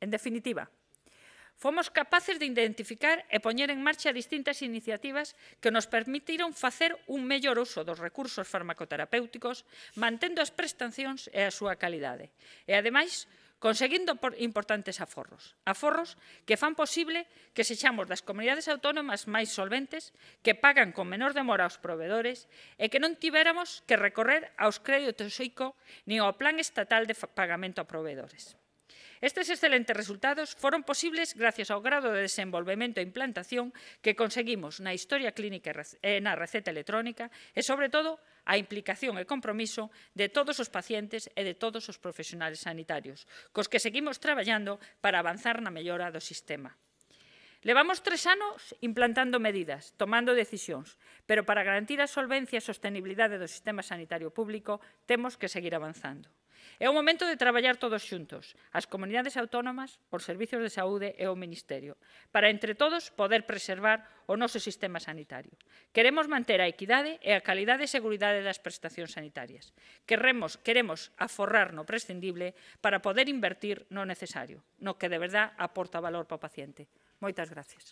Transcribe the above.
En definitiva, fomos capaces de identificar e poñer en marcha distintas iniciativas que nos permitiron facer un mellor uso dos recursos farmacoterapéuticos, mantendo as prestacións e a súa calidade. E, ademais, conseguindo por importantes aforros. Aforros que fan posible que sexamos das comunidades autónomas máis solventes, que pagan con menor demora aos proveedores e que non tiveramos que recorrer aos créditos ICO nin ao plan estatal de pagamento a proveedores. Estes excelentes resultados foron posibles gracias ao grado de desenvolvemento e implantación que conseguimos na historia clínica e eh, na receta electrónica e, sobre todo, a implicación e compromiso de todos os pacientes e de todos os profesionales sanitarios, cos que seguimos traballando para avanzar na mellora do sistema. Levamos tres anos implantando medidas, tomando decisións, pero para garantir a solvencia e sostenibilidade do sistema sanitario público temos que seguir avanzando. É o momento de traballar todos xuntos, as comunidades autónomas, os servicios de saúde e o Ministerio, para entre todos poder preservar o noso sistema sanitario. Queremos manter a equidade e a calidade e seguridade das prestacións sanitarias. Queremos, queremos aforrar no prescindible para poder invertir no necesario, no que de verdad aporta valor para o paciente. Moitas gracias.